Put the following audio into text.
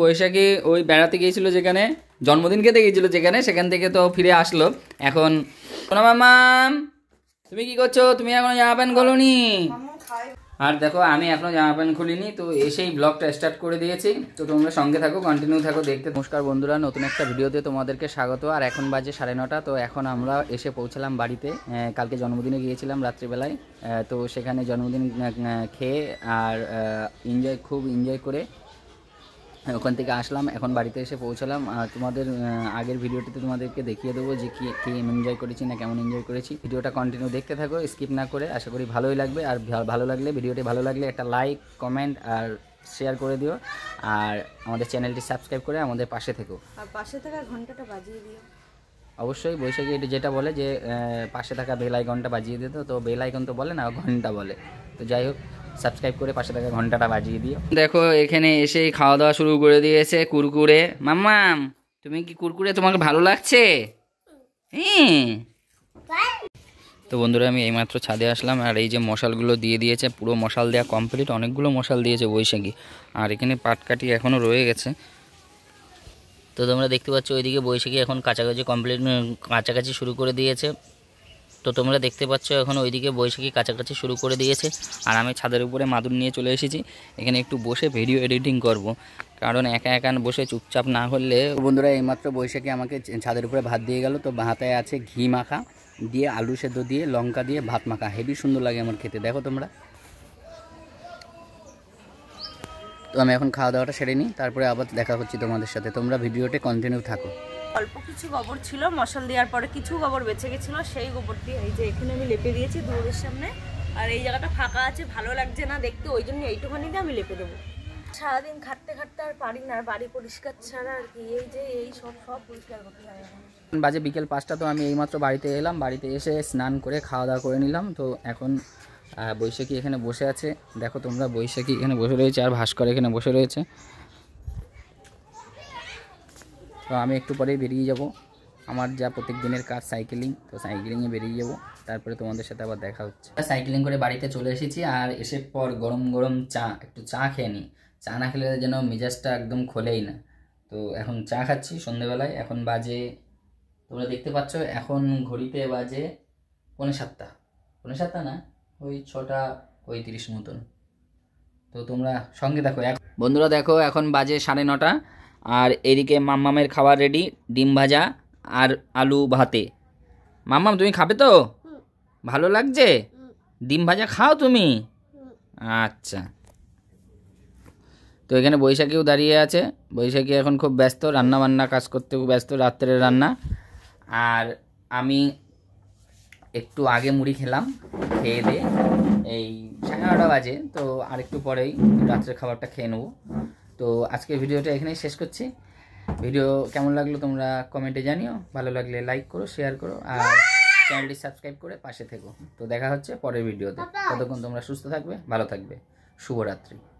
বৈশাখী ওই বেড়াতে গিয়েছিল যেখানে জন্মদিন খেতে গিয়েছিল যেখানে সেখান থেকে তো ফিরে আসলো এখন মাম তুমি কি করছো তুমি এখন জামা প্যান্ট খোলোনি আর দেখো আমি এখনো জামা প্যান্ট খুলিনি তো এসেই ব্লগটা স্টার্ট করে দিয়েছি তো তোমরা সঙ্গে থাকো কন্টিনিউ থাকো দেখতে নমস্কার বন্ধুরা নতুন একটা ভিডিওতে তোমাদেরকে স্বাগত আর এখন বাজে সাড়ে নটা তো এখন আমরা এসে পৌঁছালাম বাড়িতে কালকে জন্মদিনে গিয়েছিলাম রাত্রিবেলায় তো সেখানে জন্মদিন খেয়ে আর এনজয় খুব এনজয় করে হ্যাঁ, ওখান থেকে আসলাম এখন বাড়িতে এসে পৌঁছালাম তোমাদের আগের ভিডিওটিতে তোমাদেরকে দেখিয়ে দেবো যে কী কী এনজয় করেছি না কেমন এনজয় করেছি ভিডিওটা কন্টিনিউ দেখতে থাকো স্কিপ না করে আশা করি ভালোই লাগবে আর ভালো লাগলে ভিডিওটি ভালো লাগলে একটা লাইক কমেন্ট আর শেয়ার করে দিও আর আমাদের চ্যানেলটি সাবস্ক্রাইব করে আমাদের পাশে থেকো আর পাশে থাকা ঘন্টাটা বাজিয়ে দিও অবশ্যই বৈশাখী এটা যেটা বলে যে পাশে থাকা বেলাইকনটা বাজিয়ে দিত তো বেলাইকন তো বলে না ঘন্টা বলে তো যাই হোক সাবস্ক্রাইব করে পাশে থাকা ঘন্টাটা বাজিয়ে দিও দেখো এখানে এসেই খাওয়া দাওয়া শুরু করে দিয়েছে কুরকুরে মাম্মাম তুমি কি কুরকুরে তোমাকে ভালো লাগছে হ্যাঁ তো বন্ধুরা আমি এইমাত্র ছাদে আসলাম আর এই যে মশালগুলো দিয়ে দিয়েছে পুরো মশাল দেওয়া কমপ্লিট অনেকগুলো মশাল দিয়েছে বৈশাখী আর এখানে পাটকাটি এখনও রয়ে গেছে তো তোমরা দেখতে পাচ্ছ ওইদিকে বৈশাখী এখন কাছাকাছি কমপ্লিট কাছাকাছি শুরু করে দিয়েছে তো তোমরা দেখতে পাচ্ছ এখন ওইদিকে বৈশাখী কাছাকাছি শুরু করে দিয়েছে আর আমি ছাদের উপরে মাদুর নিয়ে চলে এসেছি এখানে একটু বসে ভিডিও এডিটিং করব। কারণ একা একা বসে চুপচাপ না হলে বন্ধুরা এইমাত্র বৈশাখী আমাকে ছাদের উপরে ভাত দিয়ে গেল তো ভাতায় আছে ঘি মাখা দিয়ে আলু সেদ্ধ দিয়ে লঙ্কা দিয়ে ভাত মাখা হেভি সুন্দর লাগে আমার খেতে দেখো তোমরা তো আমি এখন খাওয়া দাওয়াটা সেরে নিই তারপরে আবার দেখা হচ্ছে তোমাদের সাথে তোমরা ভিডিওটি কন্টিনিউ থাকো অল্প কিছু গোবর ছিল মশাল দেওয়ার পরে কিছু গোবর বেঁচে গেছিলো সেই গোবর দিয়ে এই যে এখানে আমি লেপে দিয়েছি দুয়ারের সামনে আর এই জায়গাটা ফাঁকা আছে ভালো লাগছে না দেখতে ওই জন্য এইটুখানি দিয়ে আমি লেপে দেবো সারাদিন খাটতে খাটতে আর পারি না আর বাড়ি পরিষ্কার ছাড়া আর কি এই যে এই সব সব পরিষ্কার করতে হয় বাজে বিকেল পাঁচটা তো আমি এইমাত্র বাড়িতে এলাম বাড়িতে এসে স্নান করে খাওয়া দাওয়া করে নিলাম তো এখন বৈশাখী এখানে বসে আছে দেখো তোমরা বৈশাখী এখানে বসে রয়েছে আর ভাস্কর এখানে বসে রয়েছে তো আমি একটু পরেই বেরিয়ে যাব আমার যা প্রত্যেক দিনের কাজ সাইকেলিং তো সাইকেলিংয়ে বেরিয়ে যাব তারপরে তোমাদের সাথে আবার দেখা হচ্ছে সাইকেলিং করে বাড়িতে চলে এসেছি আর এসে পর গরম গরম চা একটু চা খেয়ে নিই চা না খেলে যেন মেজাজটা একদম খোলেই না তো এখন চা খাচ্ছি সন্ধেবেলায় এখন বাজে তোমরা দেখতে পাচ্ছ এখন ঘড়িতে বাজে পনেরো সাতটা পনেরো সাতটা না ওই ছটা পঁয়ত্রিশ মতন তো তোমরা সঙ্গে দেখো বন্ধুরা দেখো এখন বাজে সাড়ে নটা আর এদিকে মাম্মামের খাবার রেডি ডিম ভাজা আর আলু ভাতে মাম্মাম তুমি খাবে তো ভালো লাগছে ডিম ভাজা খাও তুমি আচ্ছা তো এখানে বৈশাখীও দাঁড়িয়ে আছে বৈশাখী এখন খুব ব্যস্ত রান্না বান্না কাজ করতে খুব ব্যস্ত রাত্রের রান্না আর আমি একটু আগে মুড়ি খেলাম খেয়ে দিয়ে এই সাড়ে নটা বাজে তো আর একটু পরেই রাত্রের খাবারটা খেয়ে নেবো তো আজকের ভিডিওটা এখানেই শেষ করছি ভিডিও কেমন লাগলো তোমরা কমেন্টে জানিও ভালো লাগলে লাইক করো শেয়ার করো আর চ্যানেলটি সাবস্ক্রাইব করে পাশে থেকো তো দেখা হচ্ছে পরের ভিডিওতে ততক্ষণ তোমরা সুস্থ থাকবে ভালো থাকবে শুভরাত্রি